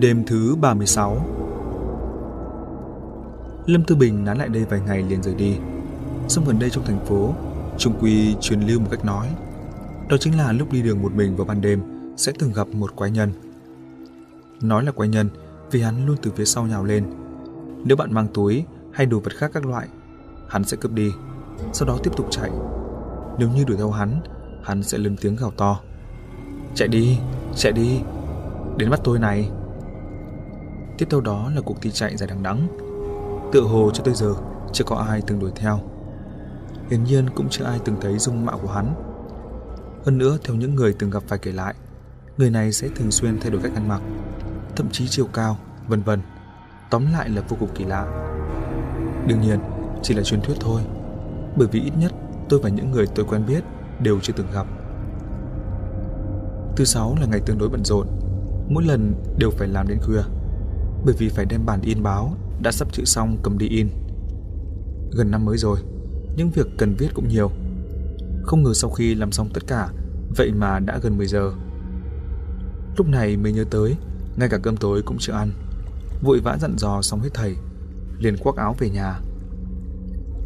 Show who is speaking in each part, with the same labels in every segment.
Speaker 1: Đêm thứ 36 Lâm Tư Bình nán lại đây vài ngày liền rời đi. Xong gần đây trong thành phố, Trung Quy truyền lưu một cách nói. Đó chính là lúc đi đường một mình vào ban đêm sẽ từng gặp một quái nhân. Nói là quái nhân vì hắn luôn từ phía sau nhào lên. Nếu bạn mang túi hay đồ vật khác các loại, hắn sẽ cướp đi, sau đó tiếp tục chạy. Nếu như đuổi theo hắn, hắn sẽ lớn tiếng gào to. Chạy đi, chạy đi, đến mắt tôi này. Tiếp theo đó là cuộc thi chạy dài đằng đẵng. Tựa hồ cho tới giờ chưa có ai từng đuổi theo. Hiển nhiên cũng chưa ai từng thấy dung mạo của hắn. Hơn nữa theo những người từng gặp phải kể lại, người này sẽ thường xuyên thay đổi cách ăn mặc, thậm chí chiều cao, vân vân. Tóm lại là vô cùng kỳ lạ. Đương nhiên, chỉ là truyền thuyết thôi, bởi vì ít nhất tôi và những người tôi quen biết đều chưa từng gặp. Thứ sáu là ngày tương đối bận rộn, mỗi lần đều phải làm đến khuya bởi vì phải đem bản in báo đã sắp chữ xong cầm đi in. Gần năm mới rồi, những việc cần viết cũng nhiều. Không ngờ sau khi làm xong tất cả, vậy mà đã gần 10 giờ. Lúc này mới nhớ tới, ngay cả cơm tối cũng chưa ăn. Vội vã dặn dò xong hết thầy, liền quắc áo về nhà.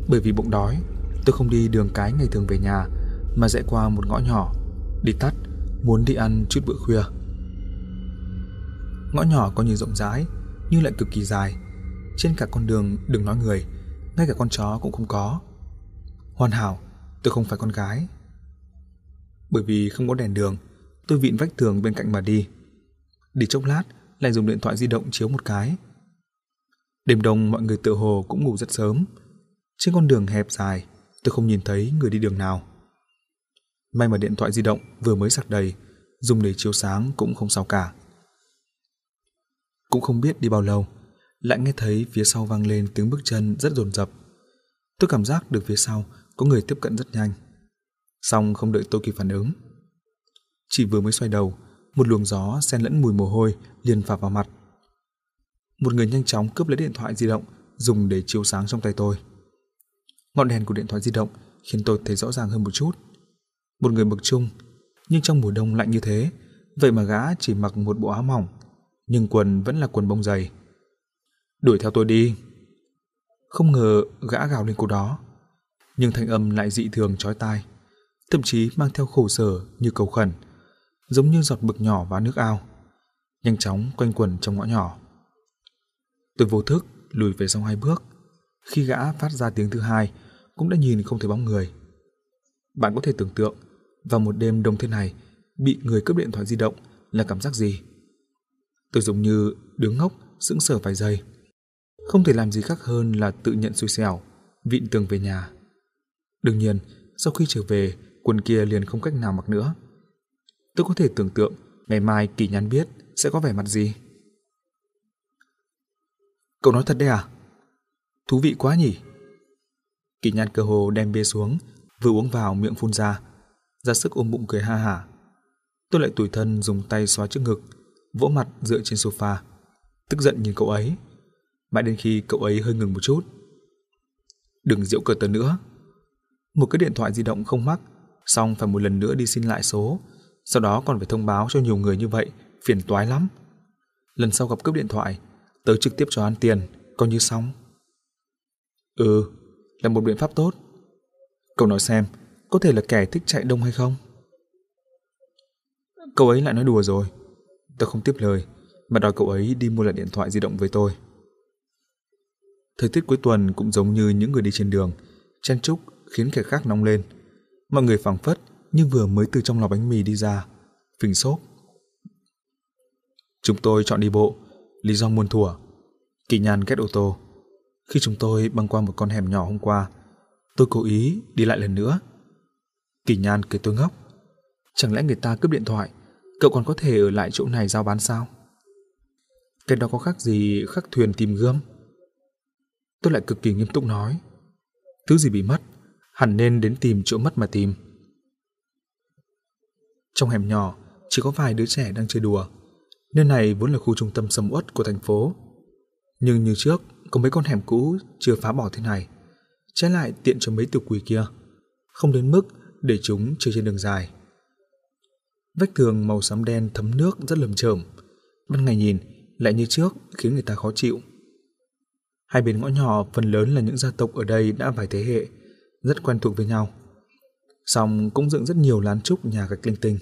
Speaker 1: Bởi vì bụng đói, tôi không đi đường cái ngày thường về nhà, mà rẽ qua một ngõ nhỏ, đi tắt, muốn đi ăn chút bữa khuya. Ngõ nhỏ có như rộng rãi, nhưng lại cực kỳ dài. Trên cả con đường đừng nói người, ngay cả con chó cũng không có. Hoàn hảo, tôi không phải con gái. Bởi vì không có đèn đường, tôi vịn vách tường bên cạnh mà đi. Đi chốc lát, lại dùng điện thoại di động chiếu một cái. Đêm đông mọi người tự hồ cũng ngủ rất sớm. Trên con đường hẹp dài, tôi không nhìn thấy người đi đường nào. May mà điện thoại di động vừa mới sạc đầy, dùng để chiếu sáng cũng không sao cả. Cũng không biết đi bao lâu, lại nghe thấy phía sau vang lên tiếng bước chân rất dồn dập. Tôi cảm giác được phía sau có người tiếp cận rất nhanh. song không đợi tôi kịp phản ứng. Chỉ vừa mới xoay đầu, một luồng gió xen lẫn mùi mồ hôi liền phả vào mặt. Một người nhanh chóng cướp lấy điện thoại di động dùng để chiếu sáng trong tay tôi. Ngọn đèn của điện thoại di động khiến tôi thấy rõ ràng hơn một chút. Một người bậc trung, nhưng trong mùa đông lạnh như thế, vậy mà gã chỉ mặc một bộ áo mỏng, nhưng quần vẫn là quần bông dày. Đuổi theo tôi đi. Không ngờ gã gào lên câu đó, nhưng thanh âm lại dị thường chói tai, thậm chí mang theo khổ sở như cầu khẩn, giống như giọt bực nhỏ vào nước ao, nhanh chóng quanh quần trong ngõ nhỏ. Tôi vô thức lùi về sau hai bước, khi gã phát ra tiếng thứ hai cũng đã nhìn không thấy bóng người. Bạn có thể tưởng tượng, vào một đêm đông thế này, bị người cướp điện thoại di động là cảm giác gì? Tôi giống như đứng ngốc, sững sờ vài giây. Không thể làm gì khác hơn là tự nhận xui xẻo, vịn tường về nhà. Đương nhiên, sau khi trở về, quần kia liền không cách nào mặc nữa. Tôi có thể tưởng tượng ngày mai Kỳ Nhắn biết sẽ có vẻ mặt gì. Cậu nói thật đấy à? Thú vị quá nhỉ? Kỳ Nhàn cơ hồ đem bia xuống, vừa uống vào miệng phun ra, ra sức ôm bụng cười ha hả. Tôi lại tủi thân dùng tay xóa trước ngực, vỗ mặt dựa trên sofa, tức giận nhìn cậu ấy. Mãi đến khi cậu ấy hơi ngừng một chút. Đừng diễu cờ tớ nữa. Một cái điện thoại di động không mắc, xong phải một lần nữa đi xin lại số, sau đó còn phải thông báo cho nhiều người như vậy, phiền toái lắm. Lần sau gặp cướp điện thoại, tớ trực tiếp cho hắn tiền, coi như xong. Ừ, là một biện pháp tốt. Cậu nói xem, có thể là kẻ thích chạy đông hay không? Cậu ấy lại nói đùa rồi. Tôi không tiếp lời, mà đòi cậu ấy đi mua lại điện thoại di động với tôi. Thời tiết cuối tuần cũng giống như những người đi trên đường, chen chúc khiến kẻ khác nóng lên. Mọi người phảng phất như vừa mới từ trong lò bánh mì đi ra, phình xốp. Chúng tôi chọn đi bộ, lý do muôn thuở. Kỳ nhàn ghét ô tô. Khi chúng tôi băng qua một con hẻm nhỏ hôm qua, tôi cố ý đi lại lần nữa. Kỳ nhàn cười tôi ngốc. Chẳng lẽ người ta cướp điện thoại cậu còn có thể ở lại chỗ này giao bán sao? Cái đó có khác gì khắc thuyền tìm gươm? Tôi lại cực kỳ nghiêm túc nói. Thứ gì bị mất, hẳn nên đến tìm chỗ mất mà tìm. Trong hẻm nhỏ, chỉ có vài đứa trẻ đang chơi đùa. Nơi này vốn là khu trung tâm sầm uất của thành phố. Nhưng như trước, có mấy con hẻm cũ chưa phá bỏ thế này. Trái lại tiện cho mấy tiểu quỷ kia. Không đến mức để chúng chơi trên đường dài. Vách tường màu xám đen thấm nước rất lầm chởm. Ban ngày nhìn, lại như trước khiến người ta khó chịu. Hai bên ngõ nhỏ phần lớn là những gia tộc ở đây đã vài thế hệ, rất quen thuộc với nhau. Song cũng dựng rất nhiều lán trúc nhà gạch linh tinh.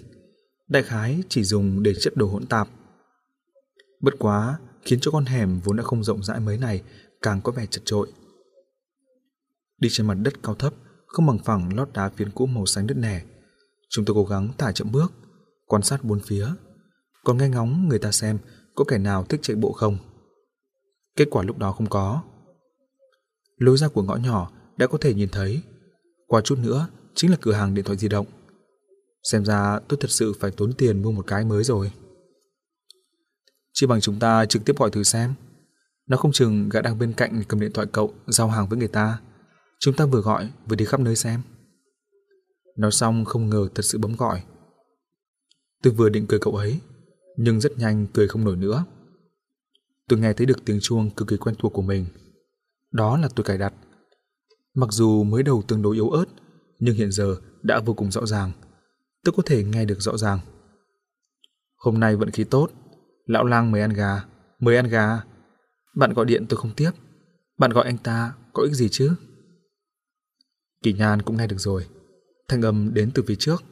Speaker 1: Đại khái chỉ dùng để chất đồ hỗn tạp. Bất quá, khiến cho con hẻm vốn đã không rộng rãi mới này càng có vẻ chật trội. Đi trên mặt đất cao thấp, không bằng phẳng lót đá phiến cũ màu xanh đất nẻ. Chúng tôi cố gắng tải chậm bước, quan sát bốn phía, còn nghe ngóng người ta xem có kẻ nào thích chạy bộ không. Kết quả lúc đó không có. Lối ra của ngõ nhỏ đã có thể nhìn thấy. Qua chút nữa chính là cửa hàng điện thoại di động. Xem ra tôi thật sự phải tốn tiền mua một cái mới rồi. Chỉ bằng chúng ta trực tiếp gọi thử xem. Nó không chừng gã đang bên cạnh cầm điện thoại cậu giao hàng với người ta. Chúng ta vừa gọi vừa đi khắp nơi xem. Nói xong không ngờ thật sự bấm gọi. Tôi vừa định cười cậu ấy, nhưng rất nhanh cười không nổi nữa. Tôi nghe thấy được tiếng chuông cực kỳ quen thuộc của mình. Đó là tôi cài đặt. Mặc dù mới đầu tương đối yếu ớt, nhưng hiện giờ đã vô cùng rõ ràng. Tôi có thể nghe được rõ ràng. Hôm nay vận khí tốt, lão lang mới ăn gà, mới ăn gà. Bạn gọi điện tôi không tiếp, bạn gọi anh ta có ích gì chứ? Kỳ Nhan cũng nghe được rồi, thanh âm đến từ phía trước.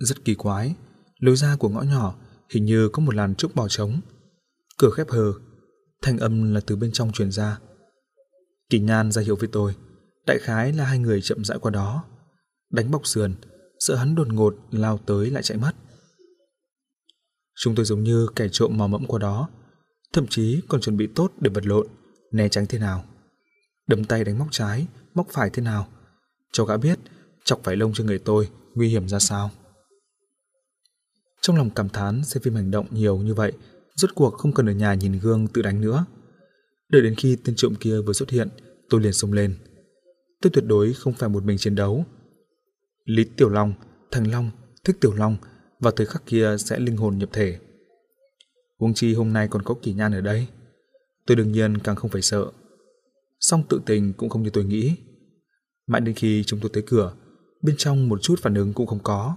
Speaker 1: Rất kỳ quái, lối ra của ngõ nhỏ hình như có một làn trúc bỏ trống. Cửa khép hờ, thanh âm là từ bên trong truyền ra. Kỳ Nhan ra hiệu với tôi, đại khái là hai người chậm rãi qua đó. Đánh bọc sườn, sợ hắn đột ngột lao tới lại chạy mất. Chúng tôi giống như kẻ trộm mò mẫm qua đó, thậm chí còn chuẩn bị tốt để vật lộn, né tránh thế nào. Đấm tay đánh móc trái, móc phải thế nào, cho gã biết chọc phải lông cho người tôi nguy hiểm ra sao. Trong lòng cảm thán xem phim hành động nhiều như vậy, rốt cuộc không cần ở nhà nhìn gương tự đánh nữa. Đợi đến khi tên trộm kia vừa xuất hiện, tôi liền xông lên. Tôi tuyệt đối không phải một mình chiến đấu. Lý Tiểu Long, Thành Long, Thích Tiểu Long và thời khắc kia sẽ linh hồn nhập thể. Huống chi hôm nay còn có kỳ nhan ở đây. Tôi đương nhiên càng không phải sợ. Song tự tình cũng không như tôi nghĩ. Mãi đến khi chúng tôi tới cửa, bên trong một chút phản ứng cũng không có.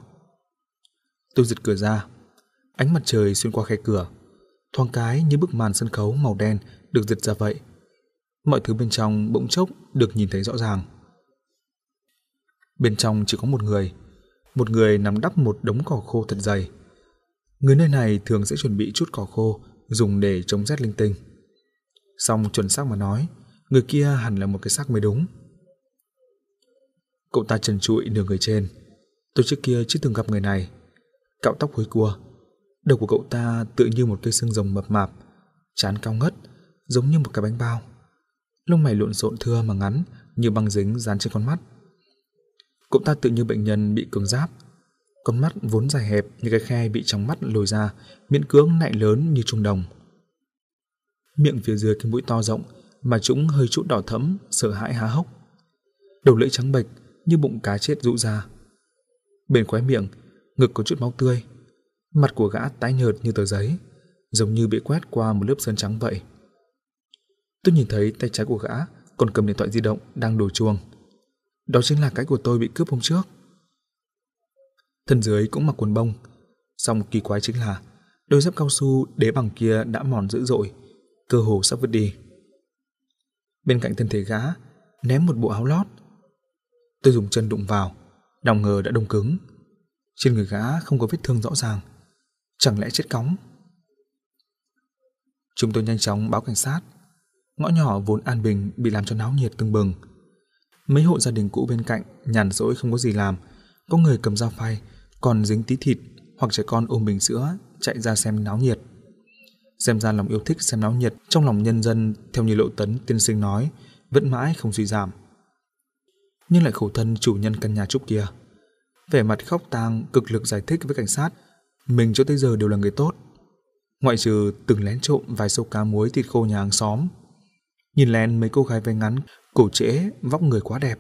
Speaker 1: Tôi giật cửa ra. Ánh mặt trời xuyên qua khe cửa. Thoáng cái như bức màn sân khấu màu đen được giật ra vậy. Mọi thứ bên trong bỗng chốc được nhìn thấy rõ ràng. Bên trong chỉ có một người. Một người nằm đắp một đống cỏ khô thật dày. Người nơi này thường sẽ chuẩn bị chút cỏ khô dùng để chống rét linh tinh. Xong chuẩn xác mà nói, người kia hẳn là một cái xác mới đúng. Cậu ta trần trụi nửa người trên. Tôi trước kia chưa từng gặp người này cạo tóc hối cua. Đầu của cậu ta tự như một cây xương rồng mập mạp, chán cao ngất, giống như một cái bánh bao. Lông mày lộn xộn thưa mà ngắn, như băng dính dán trên con mắt. Cậu ta tự như bệnh nhân bị cường giáp, con mắt vốn dài hẹp như cái khe bị trong mắt lồi ra, miễn cưỡng nại lớn như trung đồng. Miệng phía dưới cái mũi to rộng, mà chúng hơi chút đỏ thẫm, sợ hãi há hốc. Đầu lưỡi trắng bệch như bụng cá chết rũ ra. Bên khóe miệng ngực có chút máu tươi. Mặt của gã tái nhợt như tờ giấy, giống như bị quét qua một lớp sơn trắng vậy. Tôi nhìn thấy tay trái của gã còn cầm điện thoại di động đang đổ chuông. Đó chính là cái của tôi bị cướp hôm trước. Thân dưới cũng mặc quần bông, song kỳ quái chính là đôi dép cao su đế bằng kia đã mòn dữ dội, cơ hồ sắp vứt đi. Bên cạnh thân thể gã, ném một bộ áo lót. Tôi dùng chân đụng vào, đồng ngờ đã đông cứng, trên người gã không có vết thương rõ ràng. Chẳng lẽ chết cóng? Chúng tôi nhanh chóng báo cảnh sát. Ngõ nhỏ vốn an bình bị làm cho náo nhiệt tưng bừng. Mấy hộ gia đình cũ bên cạnh nhàn rỗi không có gì làm, có người cầm dao phay, còn dính tí thịt hoặc trẻ con ôm bình sữa chạy ra xem náo nhiệt. Xem ra lòng yêu thích xem náo nhiệt trong lòng nhân dân theo như Lộ Tấn tiên sinh nói vẫn mãi không suy giảm. Nhưng lại khổ thân chủ nhân căn nhà trúc kia vẻ mặt khóc tang cực lực giải thích với cảnh sát mình cho tới giờ đều là người tốt ngoại trừ từng lén trộm vài sâu cá muối thịt khô nhà hàng xóm nhìn lén mấy cô gái váy ngắn cổ trễ vóc người quá đẹp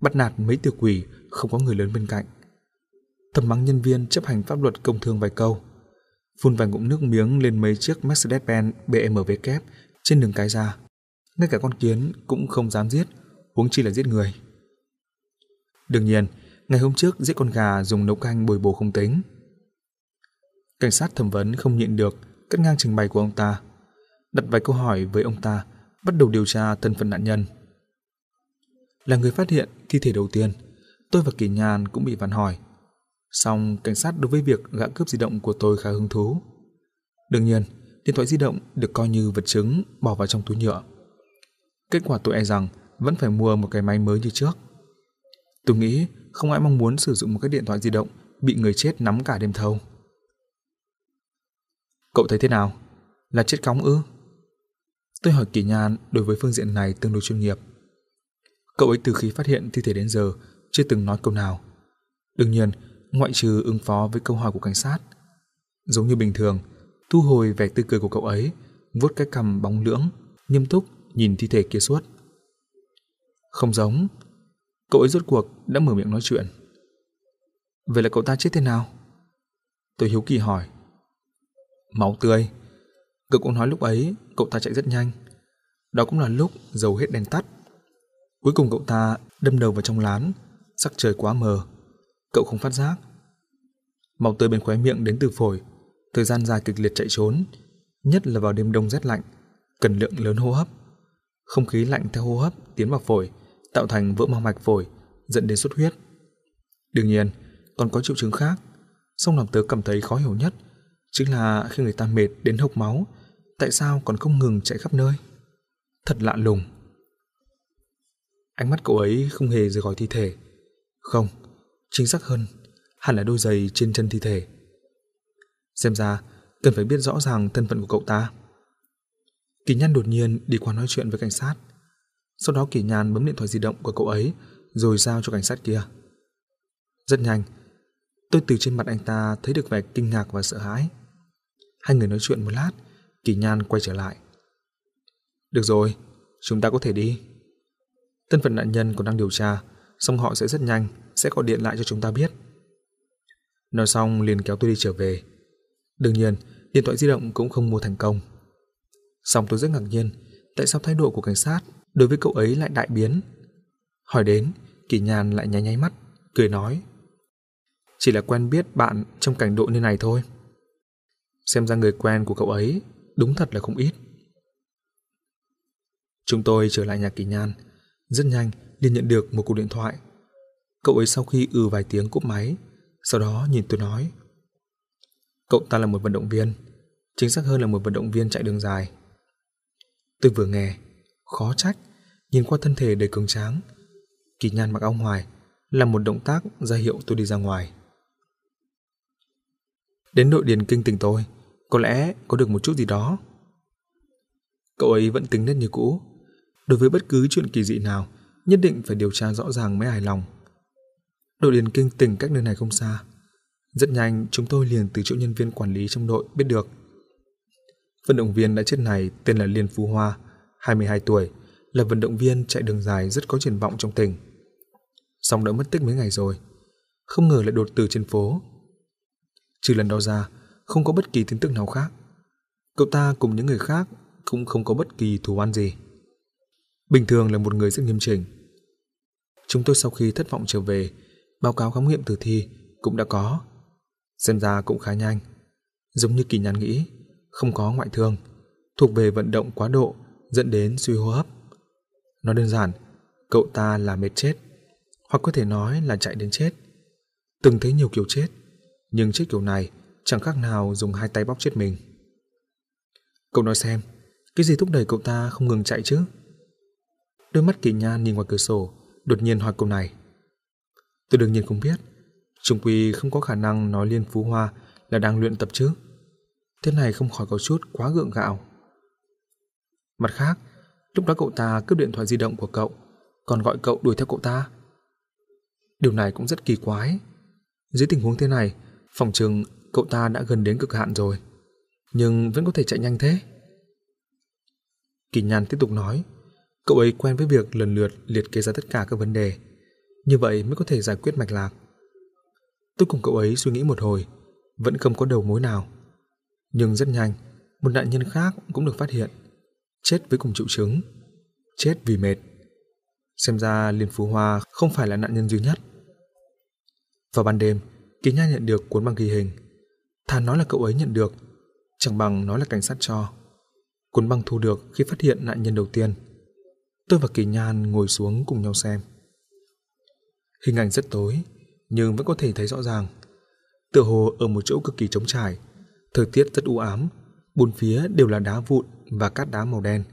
Speaker 1: bắt nạt mấy tiểu quỷ không có người lớn bên cạnh thầm mắng nhân viên chấp hành pháp luật công thương vài câu phun vài ngụm nước miếng lên mấy chiếc Mercedes-Benz BMW kép trên đường cái ra. Ngay cả con kiến cũng không dám giết, huống chi là giết người. Đương nhiên, ngày hôm trước giết con gà dùng nấu canh bồi bổ không tính. Cảnh sát thẩm vấn không nhịn được, cắt ngang trình bày của ông ta. Đặt vài câu hỏi với ông ta, bắt đầu điều tra thân phận nạn nhân. Là người phát hiện thi thể đầu tiên, tôi và Kỳ Nhàn cũng bị vặn hỏi. Song cảnh sát đối với việc gã cướp di động của tôi khá hứng thú. Đương nhiên, điện thoại di động được coi như vật chứng bỏ vào trong túi nhựa. Kết quả tôi e rằng vẫn phải mua một cái máy mới như trước. Tôi nghĩ không ai mong muốn sử dụng một cái điện thoại di động bị người chết nắm cả đêm thâu. Cậu thấy thế nào? Là chết cóng ư? Tôi hỏi Kỳ Nhan đối với phương diện này tương đối chuyên nghiệp. Cậu ấy từ khi phát hiện thi thể đến giờ chưa từng nói câu nào. Đương nhiên, ngoại trừ ứng phó với câu hỏi của cảnh sát. Giống như bình thường, thu hồi vẻ tươi cười của cậu ấy, vuốt cái cằm bóng lưỡng, nghiêm túc nhìn thi thể kia suốt. Không giống, cậu ấy rốt cuộc đã mở miệng nói chuyện. Vậy là cậu ta chết thế nào? Tôi hiếu kỳ hỏi. Máu tươi. Cậu cũng nói lúc ấy cậu ta chạy rất nhanh. Đó cũng là lúc dầu hết đèn tắt. Cuối cùng cậu ta đâm đầu vào trong lán, sắc trời quá mờ. Cậu không phát giác. Máu tươi bên khóe miệng đến từ phổi, thời gian dài kịch liệt chạy trốn, nhất là vào đêm đông rét lạnh, cần lượng lớn hô hấp. Không khí lạnh theo hô hấp tiến vào phổi, tạo thành vỡ mang mạch phổi, dẫn đến xuất huyết. Đương nhiên, còn có triệu chứng khác, song làm tớ cảm thấy khó hiểu nhất chính là khi người ta mệt đến hộc máu, tại sao còn không ngừng chạy khắp nơi? Thật lạ lùng. Ánh mắt cậu ấy không hề rời khỏi thi thể. Không, chính xác hơn, hẳn là đôi giày trên chân thi thể. Xem ra, cần phải biết rõ ràng thân phận của cậu ta. Kỳ Nhân đột nhiên đi qua nói chuyện với cảnh sát. Sau đó Kỳ Nhàn bấm điện thoại di động của cậu ấy, rồi giao cho cảnh sát kia. Rất nhanh, tôi từ trên mặt anh ta thấy được vẻ kinh ngạc và sợ hãi. Hai người nói chuyện một lát, Kỳ Nhàn quay trở lại. Được rồi, chúng ta có thể đi. Thân phận nạn nhân còn đang điều tra, xong họ sẽ rất nhanh, sẽ gọi điện lại cho chúng ta biết. Nói xong liền kéo tôi đi trở về. Đương nhiên, điện thoại di động cũng không mua thành công. Xong tôi rất ngạc nhiên, tại sao thái độ của cảnh sát đối với cậu ấy lại đại biến. Hỏi đến, Kỳ Nhàn lại nháy nháy mắt, cười nói: "Chỉ là quen biết bạn trong cảnh độ như này thôi." Xem ra người quen của cậu ấy đúng thật là không ít. Chúng tôi trở lại nhà Kỳ nhàn, rất nhanh liên nhận được một cuộc điện thoại. Cậu ấy sau khi ừ vài tiếng cúp máy, sau đó nhìn tôi nói: "Cậu ta là một vận động viên, chính xác hơn là một vận động viên chạy đường dài." Tôi vừa nghe, khó trách, nhìn qua thân thể đầy cường tráng. Kỳ nhan mặc áo ngoài, làm một động tác ra hiệu tôi đi ra ngoài. Đến đội điền kinh tỉnh tôi, có lẽ có được một chút gì đó. Cậu ấy vẫn tính nết như cũ. Đối với bất cứ chuyện kỳ dị nào, nhất định phải điều tra rõ ràng mới hài lòng. Đội điền kinh tỉnh cách nơi này không xa. Rất nhanh, chúng tôi liền từ chỗ nhân viên quản lý trong đội biết được. Vận động viên đã chết này tên là Liên Phú Hoa, 22 tuổi, là vận động viên chạy đường dài rất có triển vọng trong tỉnh. Song đã mất tích mấy ngày rồi, không ngờ lại đột tử trên phố. Trừ lần đó ra, không có bất kỳ tin tức nào khác. Cậu ta cùng những người khác cũng không có bất kỳ thù oan gì. Bình thường là một người rất nghiêm chỉnh. Chúng tôi sau khi thất vọng trở về, báo cáo khám nghiệm tử thi cũng đã có. Xem ra cũng khá nhanh. Giống như kỳ nhàn nghĩ, không có ngoại thương, thuộc về vận động quá độ dẫn đến suy hô hấp. Nói đơn giản, cậu ta là mệt chết, hoặc có thể nói là chạy đến chết. Từng thấy nhiều kiểu chết, nhưng chết kiểu này chẳng khác nào dùng hai tay bóc chết mình. Cậu nói xem, cái gì thúc đẩy cậu ta không ngừng chạy chứ? Đôi mắt kỳ nhan nhìn ngoài cửa sổ, đột nhiên hỏi câu này. Tôi đương nhiên không biết, Trung Quy không có khả năng nói Liên Phú Hoa là đang luyện tập chứ. Thế này không khỏi có chút quá gượng gạo. Mặt khác, lúc đó cậu ta cướp điện thoại di động của cậu, còn gọi cậu đuổi theo cậu ta. Điều này cũng rất kỳ quái. Dưới tình huống thế này, phòng trường cậu ta đã gần đến cực hạn rồi, nhưng vẫn có thể chạy nhanh thế. Kỳ nhàn tiếp tục nói, cậu ấy quen với việc lần lượt liệt kê ra tất cả các vấn đề, như vậy mới có thể giải quyết mạch lạc. Tôi cùng cậu ấy suy nghĩ một hồi, vẫn không có đầu mối nào. Nhưng rất nhanh, một nạn nhân khác cũng được phát hiện chết với cùng triệu chứng, chết vì mệt. Xem ra Liên Phú Hoa không phải là nạn nhân duy nhất. Vào ban đêm, Kỳ Nha nhận được cuốn băng ghi hình. Thà nói là cậu ấy nhận được, chẳng bằng nói là cảnh sát cho. Cuốn băng thu được khi phát hiện nạn nhân đầu tiên. Tôi và Kỳ Nhan ngồi xuống cùng nhau xem. Hình ảnh rất tối, nhưng vẫn có thể thấy rõ ràng. Tựa hồ ở một chỗ cực kỳ trống trải, thời tiết rất u ám, bốn phía đều là đá vụn và cát đá màu đen.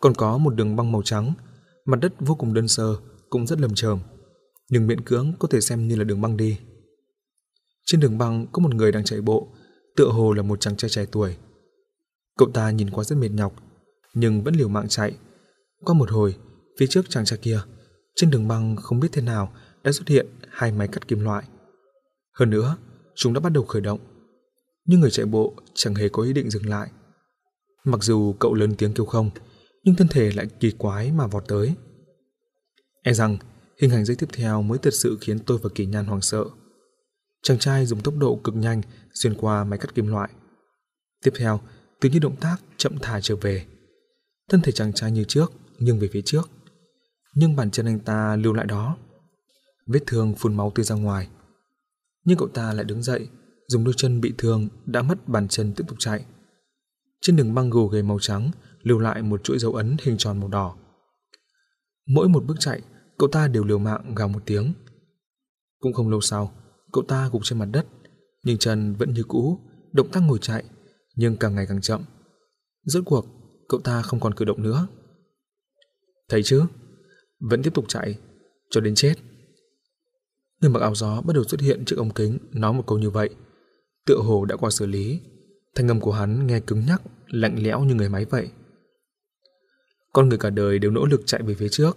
Speaker 1: Còn có một đường băng màu trắng, mặt đất vô cùng đơn sơ, cũng rất lầm chởm, nhưng miễn cưỡng có thể xem như là đường băng đi. Trên đường băng có một người đang chạy bộ, tựa hồ là một chàng trai trẻ tuổi. Cậu ta nhìn qua rất mệt nhọc, nhưng vẫn liều mạng chạy. Qua một hồi, phía trước chàng trai kia, trên đường băng không biết thế nào đã xuất hiện hai máy cắt kim loại. Hơn nữa, chúng đã bắt đầu khởi động. Nhưng người chạy bộ chẳng hề có ý định dừng lại. Mặc dù cậu lớn tiếng kêu không, nhưng thân thể lại kỳ quái mà vọt tới. E rằng, hình ảnh giây tiếp theo mới thật sự khiến tôi và Kỳ Nhan hoảng sợ. Chàng trai dùng tốc độ cực nhanh xuyên qua máy cắt kim loại. Tiếp theo, từ những động tác chậm thả trở về. Thân thể chàng trai như trước, nhưng về phía trước. Nhưng bàn chân anh ta lưu lại đó. Vết thương phun máu tươi ra ngoài. Nhưng cậu ta lại đứng dậy, dùng đôi chân bị thương đã mất bàn chân tiếp tục chạy trên đường băng gồ ghề màu trắng lưu lại một chuỗi dấu ấn hình tròn màu đỏ. Mỗi một bước chạy, cậu ta đều liều mạng gào một tiếng. Cũng không lâu sau, cậu ta gục trên mặt đất, nhưng chân vẫn như cũ, động tác ngồi chạy, nhưng càng ngày càng chậm. Rốt cuộc, cậu ta không còn cử động nữa. Thấy chứ? Vẫn tiếp tục chạy, cho đến chết. Người mặc áo gió bắt đầu xuất hiện trước ống kính nói một câu như vậy. Tựa hồ đã qua xử lý, Thanh âm của hắn nghe cứng nhắc, lạnh lẽo như người máy vậy. Con người cả đời đều nỗ lực chạy về phía trước,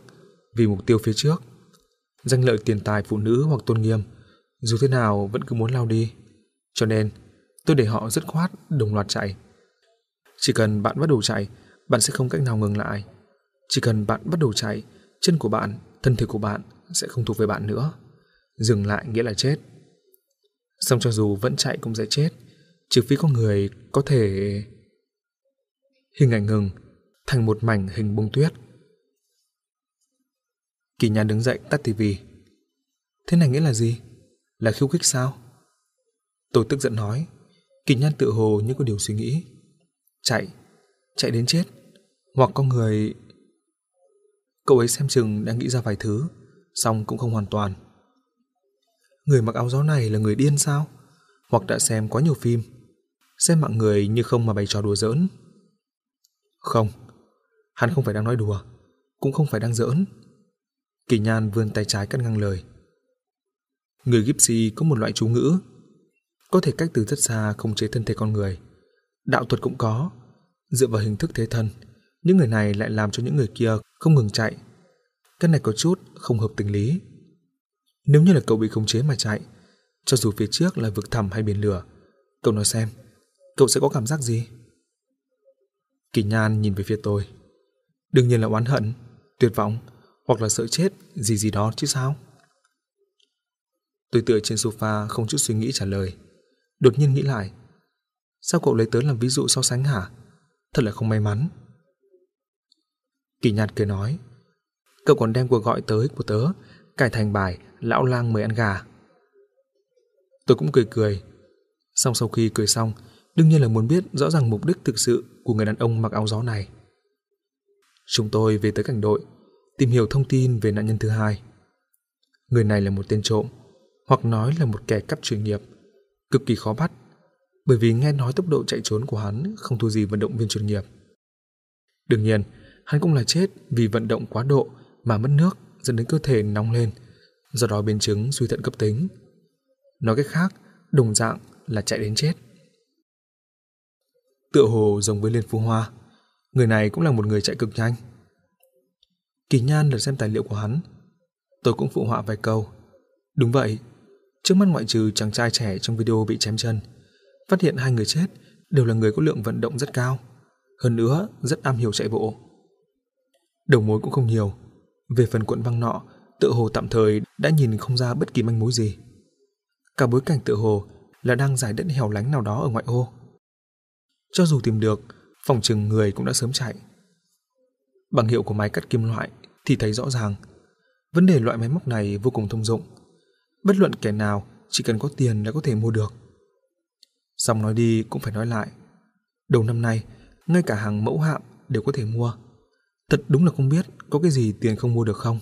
Speaker 1: vì mục tiêu phía trước. Danh lợi tiền tài phụ nữ hoặc tôn nghiêm, dù thế nào vẫn cứ muốn lao đi. Cho nên, tôi để họ dứt khoát đồng loạt chạy. Chỉ cần bạn bắt đầu chạy, bạn sẽ không cách nào ngừng lại. Chỉ cần bạn bắt đầu chạy, chân của bạn, thân thể của bạn sẽ không thuộc về bạn nữa. Dừng lại nghĩa là chết. Song cho dù vẫn chạy cũng sẽ chết – trừ phi có người có thể... Hình ảnh ngừng, thành một mảnh hình bông tuyết. Kỳ nhà đứng dậy tắt tivi. Thế này nghĩa là gì? Là khiêu khích sao? Tôi tức giận nói. Kỳ nhan tự hồ như có điều suy nghĩ. Chạy, chạy đến chết. Hoặc con người... Cậu ấy xem chừng đã nghĩ ra vài thứ, xong cũng không hoàn toàn. Người mặc áo gió này là người điên sao? Hoặc đã xem quá nhiều phim, xem mạng người như không mà bày trò đùa giỡn. Không, hắn không phải đang nói đùa, cũng không phải đang giỡn. Kỳ Nhan vươn tay trái cắt ngang lời. Người Gypsy có một loại chú ngữ, có thể cách từ rất xa không chế thân thể con người. Đạo thuật cũng có, dựa vào hình thức thế thân, những người này lại làm cho những người kia không ngừng chạy. Cái này có chút không hợp tình lý. Nếu như là cậu bị khống chế mà chạy, cho dù phía trước là vực thẳm hay biển lửa, cậu nói xem, cậu sẽ có cảm giác gì? Kỳ Nhan nhìn về phía tôi. Đương nhiên là oán hận, tuyệt vọng hoặc là sợ chết gì gì đó chứ sao? Tôi tựa trên sofa không chút suy nghĩ trả lời. Đột nhiên nghĩ lại. Sao cậu lấy tớ làm ví dụ so sánh hả? Thật là không may mắn. Kỳ nhạt cười nói. Cậu còn đem cuộc gọi tới của tớ cải thành bài lão lang mời ăn gà. Tôi cũng cười cười. Xong sau khi cười xong, đương nhiên là muốn biết rõ ràng mục đích thực sự của người đàn ông mặc áo gió này. Chúng tôi về tới cảnh đội, tìm hiểu thông tin về nạn nhân thứ hai. Người này là một tên trộm, hoặc nói là một kẻ cắp chuyên nghiệp, cực kỳ khó bắt, bởi vì nghe nói tốc độ chạy trốn của hắn không thua gì vận động viên chuyên nghiệp. Đương nhiên, hắn cũng là chết vì vận động quá độ mà mất nước dẫn đến cơ thể nóng lên, do đó biến chứng suy thận cấp tính. Nói cách khác, đồng dạng là chạy đến chết tựa hồ giống với Liên Phu Hoa. Người này cũng là một người chạy cực nhanh. Kỳ Nhan lật xem tài liệu của hắn. Tôi cũng phụ họa vài câu. Đúng vậy, trước mắt ngoại trừ chàng trai trẻ trong video bị chém chân, phát hiện hai người chết đều là người có lượng vận động rất cao. Hơn nữa, rất am hiểu chạy bộ. Đầu mối cũng không nhiều. Về phần cuộn băng nọ, tự hồ tạm thời đã nhìn không ra bất kỳ manh mối gì. Cả bối cảnh tự hồ là đang giải đất hẻo lánh nào đó ở ngoại ô. Cho dù tìm được, phòng chừng người cũng đã sớm chạy. Bằng hiệu của máy cắt kim loại thì thấy rõ ràng, vấn đề loại máy móc này vô cùng thông dụng. Bất luận kẻ nào chỉ cần có tiền đã có thể mua được. Xong nói đi cũng phải nói lại. Đầu năm nay, ngay cả hàng mẫu hạm đều có thể mua. Thật đúng là không biết có cái gì tiền không mua được không.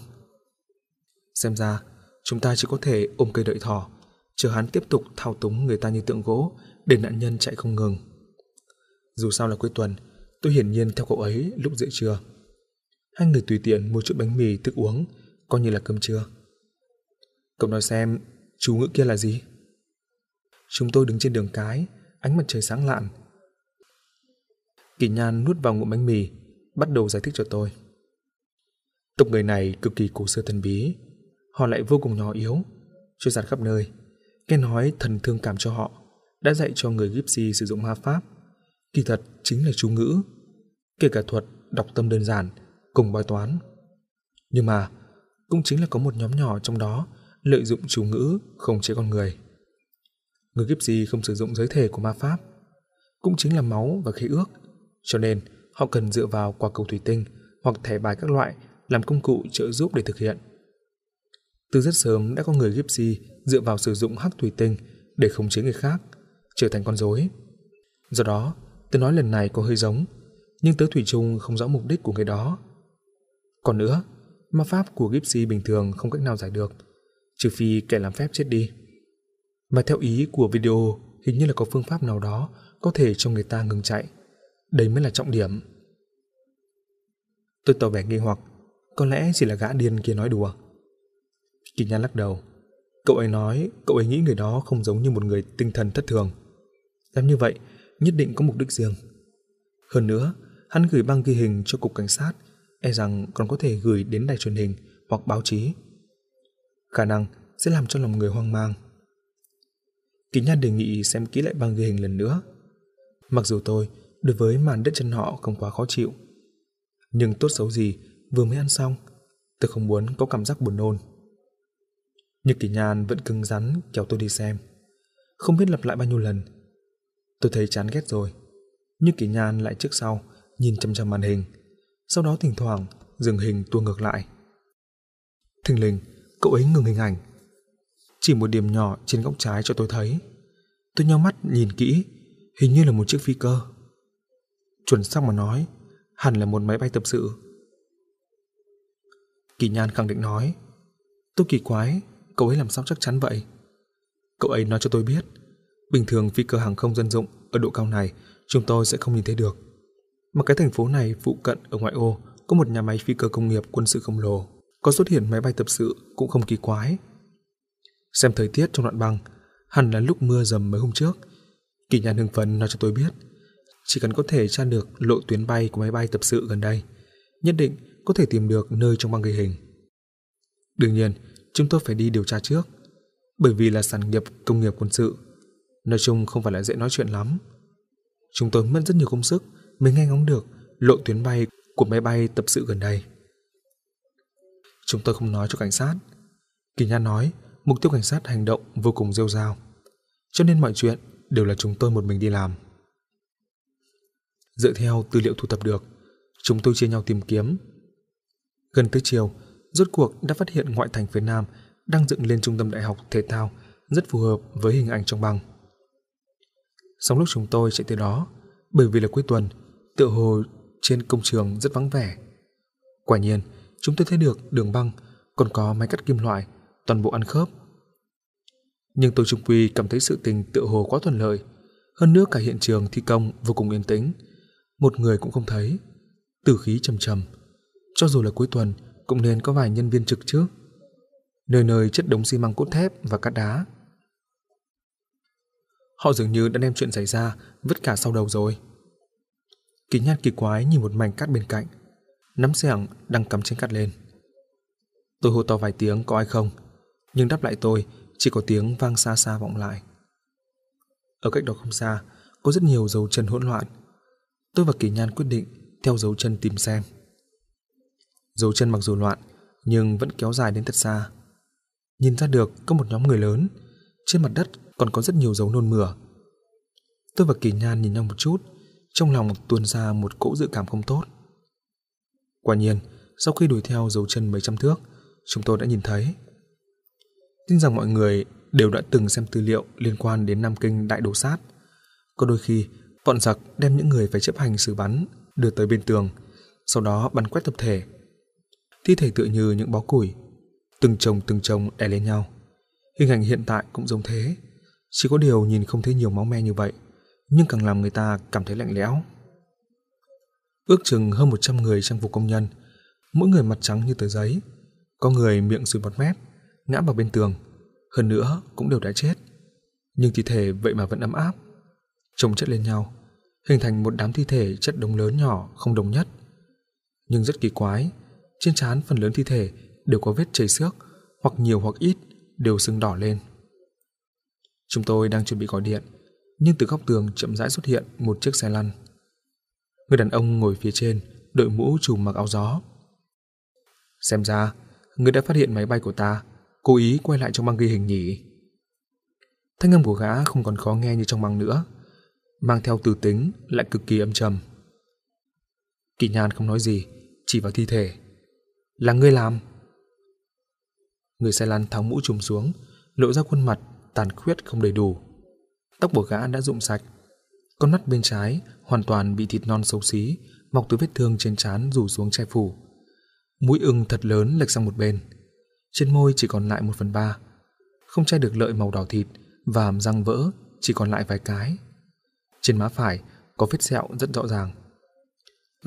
Speaker 1: Xem ra, chúng ta chỉ có thể ôm cây đợi thỏ, chờ hắn tiếp tục thao túng người ta như tượng gỗ để nạn nhân chạy không ngừng. Dù sao là cuối tuần, tôi hiển nhiên theo cậu ấy lúc giữa trưa. Hai người tùy tiện mua chút bánh mì thức uống, coi như là cơm trưa. Cậu nói xem, chú ngữ kia là gì? Chúng tôi đứng trên đường cái, ánh mặt trời sáng lạn. Kỳ Nhan nuốt vào ngụm bánh mì, bắt đầu giải thích cho tôi. Tộc người này cực kỳ cổ xưa thần bí, họ lại vô cùng nhỏ yếu, trôi giạt khắp nơi. Nghe nói thần thương cảm cho họ, đã dạy cho người Gypsy sử dụng ma pháp – kỳ thật chính là chú ngữ, kể cả thuật đọc tâm đơn giản cùng bài toán. Nhưng mà cũng chính là có một nhóm nhỏ trong đó lợi dụng chú ngữ không chế con người. Người kiếp gì không sử dụng giới thể của ma pháp, cũng chính là máu và khí ước, cho nên họ cần dựa vào quả cầu thủy tinh hoặc thẻ bài các loại làm công cụ trợ giúp để thực hiện. Từ rất sớm đã có người Gypsy dựa vào sử dụng hắc thủy tinh để khống chế người khác, trở thành con rối. Do đó, Tiếng nói lần này có hơi giống, nhưng tớ Thủy chung không rõ mục đích của người đó. Còn nữa, ma pháp của Gipsy bình thường không cách nào giải được, trừ phi kẻ làm phép chết đi. mà theo ý của video, hình như là có phương pháp nào đó có thể cho người ta ngừng chạy. Đây mới là trọng điểm. Tôi tỏ vẻ nghi hoặc, có lẽ chỉ là gã điên kia nói đùa. Kỳ Nhan lắc đầu. Cậu ấy nói, cậu ấy nghĩ người đó không giống như một người tinh thần thất thường. Làm như vậy, nhất định có mục đích riêng. Hơn nữa, hắn gửi băng ghi hình cho cục cảnh sát, e rằng còn có thể gửi đến đài truyền hình hoặc báo chí. Khả năng sẽ làm cho lòng người hoang mang. Kính Nhan đề nghị xem kỹ lại băng ghi hình lần nữa. Mặc dù tôi đối với màn đất chân họ không quá khó chịu, nhưng tốt xấu gì vừa mới ăn xong, tôi không muốn có cảm giác buồn nôn. Nhưng Kỳ nhàn vẫn cứng rắn kéo tôi đi xem. Không biết lặp lại bao nhiêu lần, Tôi thấy chán ghét rồi. Nhưng Kỳ Nhan lại trước sau, nhìn chăm chăm màn hình. Sau đó thỉnh thoảng, dừng hình tua ngược lại. Thình lình, cậu ấy ngừng hình ảnh. Chỉ một điểm nhỏ trên góc trái cho tôi thấy. Tôi nhau mắt nhìn kỹ, hình như là một chiếc phi cơ. Chuẩn xác mà nói, hẳn là một máy bay tập sự. Kỳ Nhan khẳng định nói, tôi kỳ quái, cậu ấy làm sao chắc chắn vậy? Cậu ấy nói cho tôi biết, Bình thường phi cơ hàng không dân dụng ở độ cao này chúng tôi sẽ không nhìn thấy được. Mà cái thành phố này phụ cận ở ngoại ô có một nhà máy phi cơ công nghiệp quân sự khổng lồ, có xuất hiện máy bay tập sự cũng không kỳ quái. Xem thời tiết trong đoạn băng, hẳn là lúc mưa dầm mấy hôm trước. Kỳ nhàn hưng phấn nói cho tôi biết, chỉ cần có thể tra được lộ tuyến bay của máy bay tập sự gần đây, nhất định có thể tìm được nơi trong băng gây hình. Đương nhiên, chúng tôi phải đi điều tra trước, bởi vì là sản nghiệp công nghiệp quân sự Nói chung không phải là dễ nói chuyện lắm. Chúng tôi mất rất nhiều công sức mới nghe ngóng được lộ tuyến bay của máy bay tập sự gần đây. Chúng tôi không nói cho cảnh sát. Kỳ Nha nói mục tiêu cảnh sát hành động vô cùng rêu rao. Cho nên mọi chuyện đều là chúng tôi một mình đi làm. Dựa theo tư liệu thu thập được, chúng tôi chia nhau tìm kiếm. Gần tới chiều, rốt cuộc đã phát hiện ngoại thành phía Nam đang dựng lên trung tâm đại học thể thao rất phù hợp với hình ảnh trong băng. Sóng lúc chúng tôi chạy tới đó, bởi vì là cuối tuần, tựa hồ trên công trường rất vắng vẻ. Quả nhiên, chúng tôi thấy được đường băng, còn có máy cắt kim loại, toàn bộ ăn khớp. Nhưng tôi trung quy cảm thấy sự tình tựa hồ quá thuận lợi. Hơn nữa cả hiện trường thi công vô cùng yên tĩnh. Một người cũng không thấy. Tử khí trầm trầm. Cho dù là cuối tuần, cũng nên có vài nhân viên trực trước. Nơi nơi chất đống xi măng cốt thép và cát đá Họ dường như đã đem chuyện xảy ra vứt cả sau đầu rồi. Kỳ nhát kỳ quái nhìn một mảnh cát bên cạnh. Nắm xẻng đang cắm trên cát lên. Tôi hô to vài tiếng có ai không, nhưng đáp lại tôi chỉ có tiếng vang xa xa vọng lại. Ở cách đó không xa, có rất nhiều dấu chân hỗn loạn. Tôi và Kỳ Nhan quyết định theo dấu chân tìm xem. Dấu chân mặc dù loạn, nhưng vẫn kéo dài đến thật xa. Nhìn ra được có một nhóm người lớn, trên mặt đất còn có rất nhiều dấu nôn mửa. Tôi và Kỳ Nhan nhìn nhau một chút, trong lòng tuôn ra một cỗ dự cảm không tốt. Quả nhiên, sau khi đuổi theo dấu chân mấy trăm thước, chúng tôi đã nhìn thấy. Tin rằng mọi người đều đã từng xem tư liệu liên quan đến Nam Kinh đại đổ sát. Có đôi khi, bọn giặc đem những người phải chấp hành xử bắn đưa tới bên tường, sau đó bắn quét tập thể. Thi thể tựa như những bó củi, từng chồng từng chồng đè lên nhau. Hình ảnh hiện tại cũng giống thế. Chỉ có điều nhìn không thấy nhiều máu me như vậy, nhưng càng làm người ta cảm thấy lạnh lẽo. Ước chừng hơn 100 người trang phục công nhân, mỗi người mặt trắng như tờ giấy, có người miệng sùi bọt mép, ngã vào bên tường, hơn nữa cũng đều đã chết. Nhưng thi thể vậy mà vẫn ấm áp, chồng chất lên nhau, hình thành một đám thi thể chất đống lớn nhỏ không đồng nhất. Nhưng rất kỳ quái, trên trán phần lớn thi thể đều có vết chảy xước, hoặc nhiều hoặc ít đều sưng đỏ lên. Chúng tôi đang chuẩn bị gọi điện, nhưng từ góc tường chậm rãi xuất hiện một chiếc xe lăn. Người đàn ông ngồi phía trên, đội mũ trùm mặc áo gió. Xem ra, người đã phát hiện máy bay của ta, cố ý quay lại trong băng ghi hình nhỉ. Thanh âm của gã không còn khó nghe như trong băng nữa, mang theo từ tính lại cực kỳ âm trầm. Kỳ nhàn không nói gì, chỉ vào thi thể. Là ngươi làm. Người xe lăn tháo mũ trùm xuống, lộ ra khuôn mặt tàn khuyết không đầy đủ. Tóc của gã đã rụng sạch. Con mắt bên trái hoàn toàn bị thịt non xấu xí, mọc từ vết thương trên trán rủ xuống che phủ. Mũi ưng thật lớn lệch sang một bên. Trên môi chỉ còn lại một phần ba. Không che được lợi màu đỏ thịt và hàm răng vỡ chỉ còn lại vài cái. Trên má phải có vết sẹo rất rõ ràng.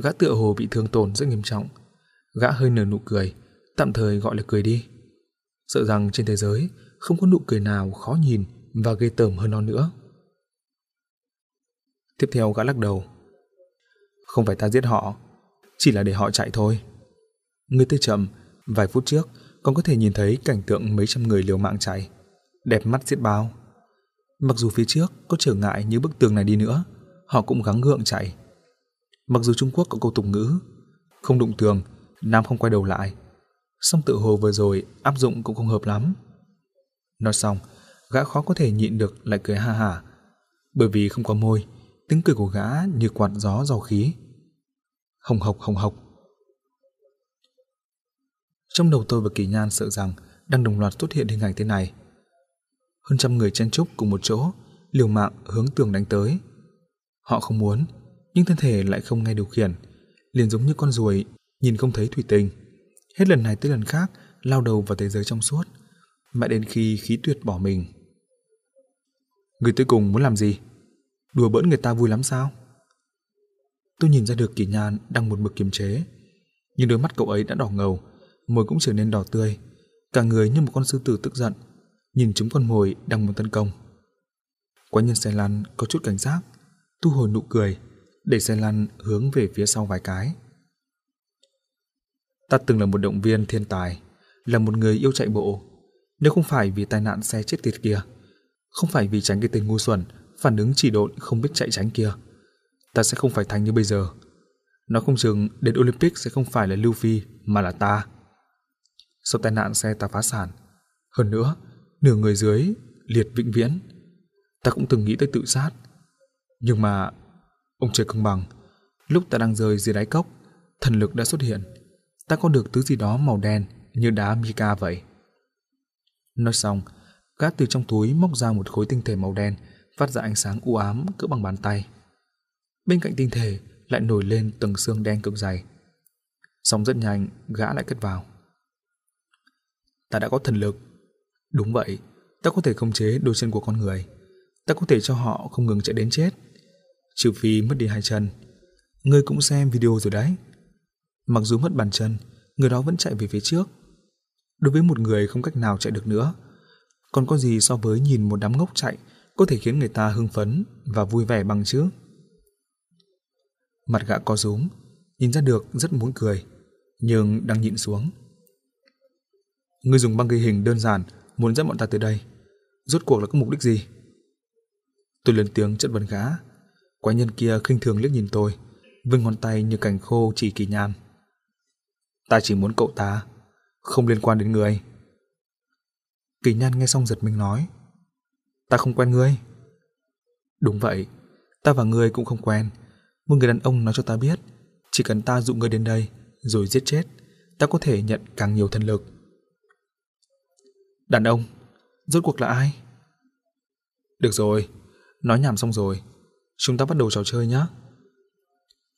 Speaker 1: Gã tựa hồ bị thương tổn rất nghiêm trọng. Gã hơi nở nụ cười, tạm thời gọi là cười đi. Sợ rằng trên thế giới không có nụ cười nào khó nhìn và ghê tởm hơn nó nữa. Tiếp theo gã lắc đầu. Không phải ta giết họ, chỉ là để họ chạy thôi. Người tới chậm, vài phút trước còn có thể nhìn thấy cảnh tượng mấy trăm người liều mạng chạy. Đẹp mắt giết bao. Mặc dù phía trước có trở ngại như bức tường này đi nữa, họ cũng gắng gượng chạy. Mặc dù Trung Quốc có câu tục ngữ, không đụng tường, Nam không quay đầu lại. Song tự hồ vừa rồi áp dụng cũng không hợp lắm. Nói xong, gã khó có thể nhịn được lại cười ha hả. Bởi vì không có môi, tiếng cười của gã như quạt gió giàu khí. Hồng hộc hồng hộc. Trong đầu tôi và Kỳ Nhan sợ rằng đang đồng loạt xuất hiện hình ảnh thế này. Hơn trăm người chen chúc cùng một chỗ, liều mạng hướng tường đánh tới. Họ không muốn, nhưng thân thể lại không nghe điều khiển, liền giống như con ruồi nhìn không thấy thủy tinh. Hết lần này tới lần khác, lao đầu vào thế giới trong suốt, mãi đến khi khí tuyệt bỏ mình. Người tới cùng muốn làm gì? Đùa bỡn người ta vui lắm sao? Tôi nhìn ra được kỳ nhan đang một mực kiềm chế. Nhưng đôi mắt cậu ấy đã đỏ ngầu, môi cũng trở nên đỏ tươi. Cả người như một con sư tử tức giận, nhìn chúng con mồi đang muốn tấn công. Quái nhân xe lăn có chút cảnh giác, thu hồi nụ cười, để xe lăn hướng về phía sau vài cái. Ta từng là một động viên thiên tài, là một người yêu chạy bộ, nếu không phải vì tai nạn xe chết tiệt kia, không phải vì tránh cái tên ngu xuẩn, phản ứng chỉ độn không biết chạy tránh kia, ta sẽ không phải thành như bây giờ. Nó không chừng đến Olympic sẽ không phải là Lưu Phi mà là ta. Sau tai nạn xe ta phá sản. Hơn nữa, nửa người dưới liệt vĩnh viễn. Ta cũng từng nghĩ tới tự sát. Nhưng mà, ông trời công bằng, lúc ta đang rơi dưới đáy cốc, thần lực đã xuất hiện. Ta có được thứ gì đó màu đen như đá mica vậy. Nói xong, Cát từ trong túi móc ra một khối tinh thể màu đen, phát ra ánh sáng u ám cỡ bằng bàn tay. Bên cạnh tinh thể lại nổi lên tầng xương đen cực dày. Xong rất nhanh, gã lại cất vào. Ta đã có thần lực. Đúng vậy, ta có thể khống chế đôi chân của con người. Ta có thể cho họ không ngừng chạy đến chết. Trừ phi mất đi hai chân. Ngươi cũng xem video rồi đấy. Mặc dù mất bàn chân, người đó vẫn chạy về phía trước đối với một người không cách nào chạy được nữa. Còn có gì so với nhìn một đám ngốc chạy có thể khiến người ta hưng phấn và vui vẻ bằng chứ? Mặt gã có rúm, nhìn ra được rất muốn cười, nhưng đang nhịn xuống. Người dùng băng ghi hình đơn giản muốn dẫn bọn ta tới đây. Rốt cuộc là có mục đích gì? Tôi lớn tiếng chất vấn gã. Quái nhân kia khinh thường liếc nhìn tôi, vươn ngón tay như cành khô chỉ kỳ nham. Ta chỉ muốn cậu ta không liên quan đến người. Kỳ Nhan nghe xong giật mình nói, ta không quen ngươi. Đúng vậy, ta và ngươi cũng không quen. Một người đàn ông nói cho ta biết, chỉ cần ta dụ ngươi đến đây rồi giết chết, ta có thể nhận càng nhiều thần lực. Đàn ông, rốt cuộc là ai? Được rồi, nói nhảm xong rồi, chúng ta bắt đầu trò chơi nhé.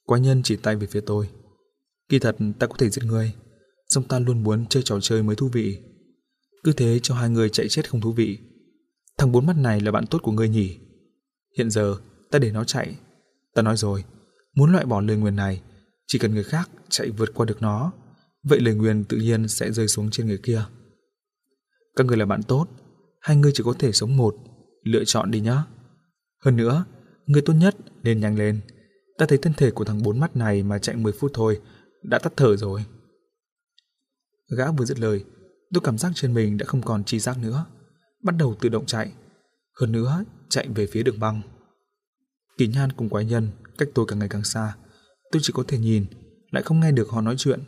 Speaker 1: Quái nhân chỉ tay về phía tôi. Kỳ thật ta có thể giết ngươi, Song ta luôn muốn chơi trò chơi mới thú vị. Cứ thế cho hai người chạy chết không thú vị. Thằng bốn mắt này là bạn tốt của ngươi nhỉ? Hiện giờ, ta để nó chạy. Ta nói rồi, muốn loại bỏ lời nguyền này, chỉ cần người khác chạy vượt qua được nó, vậy lời nguyền tự nhiên sẽ rơi xuống trên người kia. Các người là bạn tốt, hai người chỉ có thể sống một, lựa chọn đi nhá. Hơn nữa, người tốt nhất nên nhanh lên. Ta thấy thân thể của thằng bốn mắt này mà chạy 10 phút thôi, đã tắt thở rồi. Gã vừa dứt lời, tôi cảm giác trên mình đã không còn chi giác nữa, bắt đầu tự động chạy. Hơn nữa, chạy về phía đường băng. Kỳ Nhan cùng quái nhân cách tôi càng ngày càng xa, tôi chỉ có thể nhìn, lại không nghe được họ nói chuyện.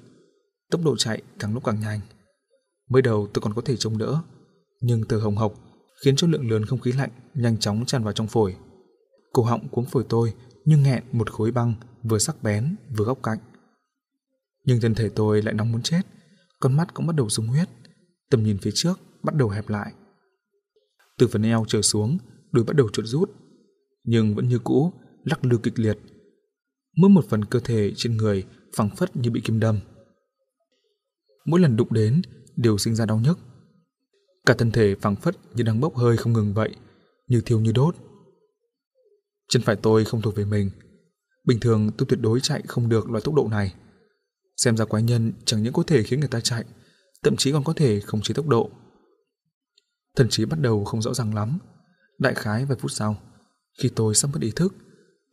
Speaker 1: Tốc độ chạy càng lúc càng nhanh. Mới đầu tôi còn có thể chống đỡ, nhưng từ hồng hộc khiến cho lượng lớn không khí lạnh nhanh chóng tràn vào trong phổi. Cổ họng cuống phổi tôi như nghẹn một khối băng vừa sắc bén vừa góc cạnh. Nhưng thân thể tôi lại nóng muốn chết, con mắt cũng bắt đầu sung huyết, tầm nhìn phía trước bắt đầu hẹp lại. Từ phần eo trở xuống, đùi bắt đầu trượt rút, nhưng vẫn như cũ, lắc lư kịch liệt. Mỗi một phần cơ thể trên người phẳng phất như bị kim đâm. Mỗi lần đụng đến đều sinh ra đau nhức. Cả thân thể phẳng phất như đang bốc hơi không ngừng vậy, như thiêu như đốt. Chân phải tôi không thuộc về mình. Bình thường tôi tuyệt đối chạy không được loại tốc độ này. Xem ra quái nhân chẳng những có thể khiến người ta chạy, thậm chí còn có thể khống chế tốc độ. Thần trí bắt đầu không rõ ràng lắm. Đại khái vài phút sau, khi tôi sắp mất ý thức,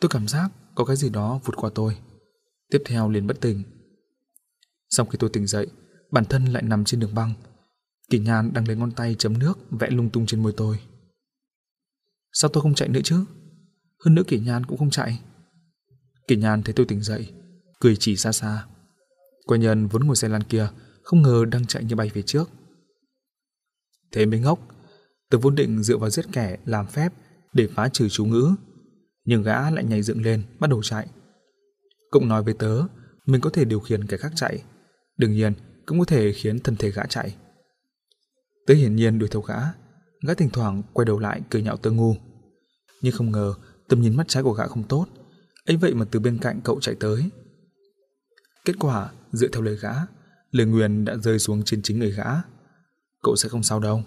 Speaker 1: tôi cảm giác có cái gì đó vụt qua tôi. Tiếp theo liền bất tỉnh. Sau khi tôi tỉnh dậy, bản thân lại nằm trên đường băng. Kỳ Nhan đang lấy ngón tay chấm nước vẽ lung tung trên môi tôi. Sao tôi không chạy nữa chứ? Hơn nữa Kỳ Nhan cũng không chạy. Kỳ Nhan thấy tôi tỉnh dậy, cười chỉ xa xa Cô nhân vốn ngồi xe lan kia, không ngờ đang chạy như bay về trước. Thế mới ngốc, từ vốn định dựa vào giết kẻ làm phép để phá trừ chú ngữ. Nhưng gã lại nhảy dựng lên, bắt đầu chạy. Cũng nói với tớ, mình có thể điều khiển kẻ khác chạy. Đương nhiên, cũng có thể khiến thân thể gã chạy. Tớ hiển nhiên đuổi theo gã, gã thỉnh thoảng quay đầu lại cười nhạo tớ ngu. Nhưng không ngờ, tầm nhìn mắt trái của gã không tốt, ấy vậy mà từ bên cạnh cậu chạy tới. Kết quả dựa theo lời gã, lời nguyền đã rơi xuống trên chính người gã. Cậu sẽ không sao đâu.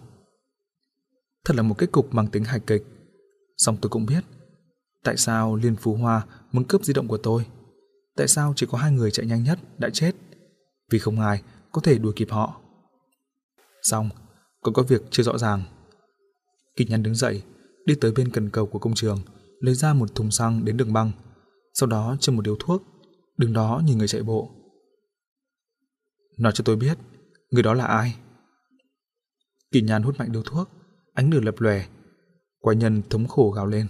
Speaker 1: Thật là một kết cục mang tính hài kịch. Song tôi cũng biết, tại sao Liên Phú Hoa muốn cướp di động của tôi? Tại sao chỉ có hai người chạy nhanh nhất đã chết? Vì không ai có thể đuổi kịp họ. Xong, còn có việc chưa rõ ràng. Kỳ nhân đứng dậy, đi tới bên cần cầu của công trường, lấy ra một thùng xăng đến đường băng, sau đó châm một điếu thuốc, đứng đó nhìn người chạy bộ. Nói cho tôi biết, người đó là ai? Kỳ nhàn hút mạnh điếu thuốc, ánh lửa lập lòe. Quái nhân thống khổ gào lên.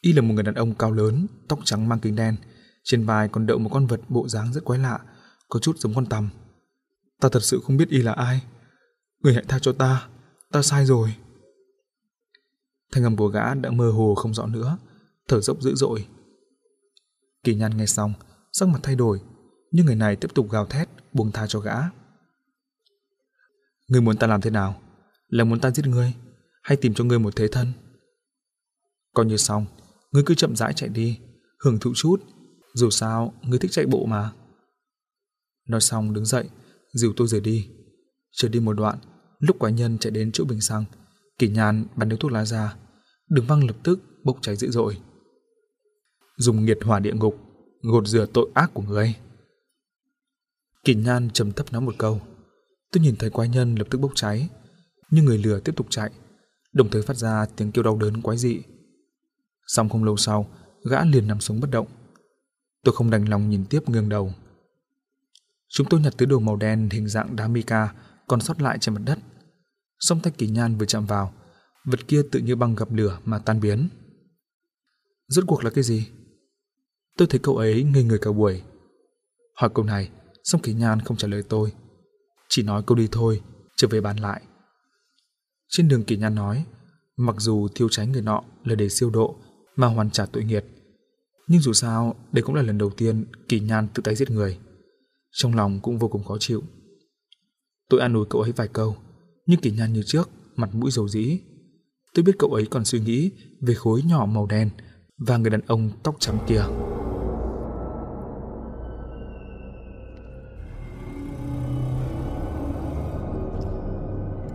Speaker 1: Y là một người đàn ông cao lớn, tóc trắng mang kính đen, trên vai còn đậu một con vật bộ dáng rất quái lạ, có chút giống con tằm. Ta thật sự không biết y là ai. Người hãy tha cho ta, ta sai rồi. Thanh âm của gã đã mơ hồ không rõ nữa, thở dốc dữ dội. Kỳ nhan nghe xong, sắc mặt thay đổi, nhưng người này tiếp tục gào thét, buông tha cho gã. Ngươi muốn ta làm thế nào? Là muốn ta giết ngươi? Hay tìm cho ngươi một thế thân? Coi như xong, ngươi cứ chậm rãi chạy đi, hưởng thụ chút. Dù sao, ngươi thích chạy bộ mà. Nói xong đứng dậy, dìu tôi rời đi. Trở đi một đoạn, lúc quái nhân chạy đến chỗ bình xăng, kỷ nhàn bắn điếu thuốc lá ra. Đường văng lập tức bốc cháy dữ dội. Dùng nghiệt hỏa địa ngục, gột rửa tội ác của người ấy. Kỳ nhan trầm thấp nói một câu. Tôi nhìn thấy quái nhân lập tức bốc cháy, nhưng người lừa tiếp tục chạy, đồng thời phát ra tiếng kêu đau đớn quái dị. Xong không lâu sau, gã liền nằm xuống bất động. Tôi không đành lòng nhìn tiếp nghiêng đầu. Chúng tôi nhặt thứ đồ màu đen hình dạng đá mica còn sót lại trên mặt đất. Song tay kỳ nhan vừa chạm vào, vật kia tự như băng gặp lửa mà tan biến. Rốt cuộc là cái gì? Tôi thấy cậu ấy ngây người cả buổi. Hỏi câu này, song Kỳ Nhan không trả lời tôi. Chỉ nói câu đi thôi, trở về bàn lại. Trên đường Kỳ Nhan nói, mặc dù thiêu cháy người nọ là để siêu độ mà hoàn trả tội nghiệt, nhưng dù sao đây cũng là lần đầu tiên Kỳ Nhan tự tay giết người. Trong lòng cũng vô cùng khó chịu. Tôi an ủi cậu ấy vài câu, nhưng Kỳ Nhan như trước, mặt mũi dầu dĩ. Tôi biết cậu ấy còn suy nghĩ về khối nhỏ màu đen và người đàn ông tóc trắng kia.